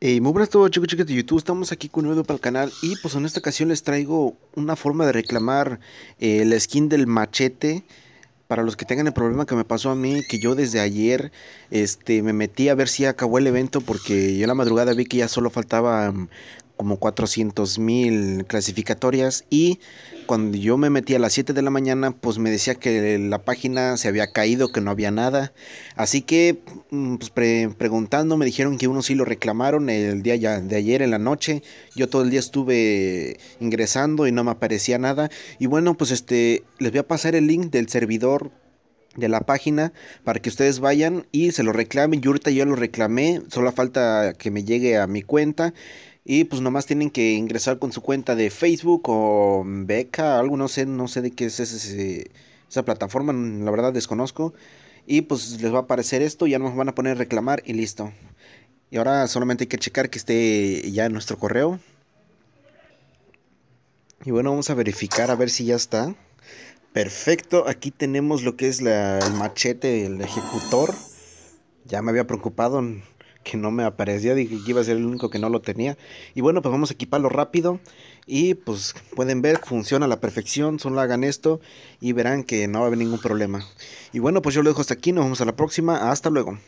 Eh, muy buenas a todos chicos chicas de YouTube, estamos aquí con un video para el canal y pues en esta ocasión les traigo una forma de reclamar eh, la skin del machete para los que tengan el problema que me pasó a mí, que yo desde ayer este, me metí a ver si acabó el evento porque yo en la madrugada vi que ya solo faltaba... Mm, como 400 mil clasificatorias y cuando yo me metí a las 7 de la mañana pues me decía que la página se había caído, que no había nada. Así que mm, pues, preguntando me dijeron que uno sí lo reclamaron el día de ayer en la noche. Yo todo el día estuve ingresando y no me aparecía nada. Y bueno pues este les voy a pasar el link del servidor de la página para que ustedes vayan y se lo reclamen. Yo ahorita ya lo reclamé, solo falta que me llegue a mi cuenta y pues nomás tienen que ingresar con su cuenta de Facebook o Beca, algo, no sé, de qué es esa plataforma, la verdad desconozco. Y pues les va a aparecer esto, ya nos van a poner reclamar y listo. Y ahora solamente hay que checar que esté ya en nuestro correo. Y bueno, vamos a verificar a ver si ya está. Perfecto, aquí tenemos lo que es el machete, el ejecutor. Ya me había preocupado que no me aparecía, dije que iba a ser el único que no lo tenía. Y bueno, pues vamos a equiparlo rápido y pues pueden ver, funciona a la perfección, solo hagan esto y verán que no va a haber ningún problema. Y bueno, pues yo lo dejo hasta aquí, nos vemos a la próxima, hasta luego.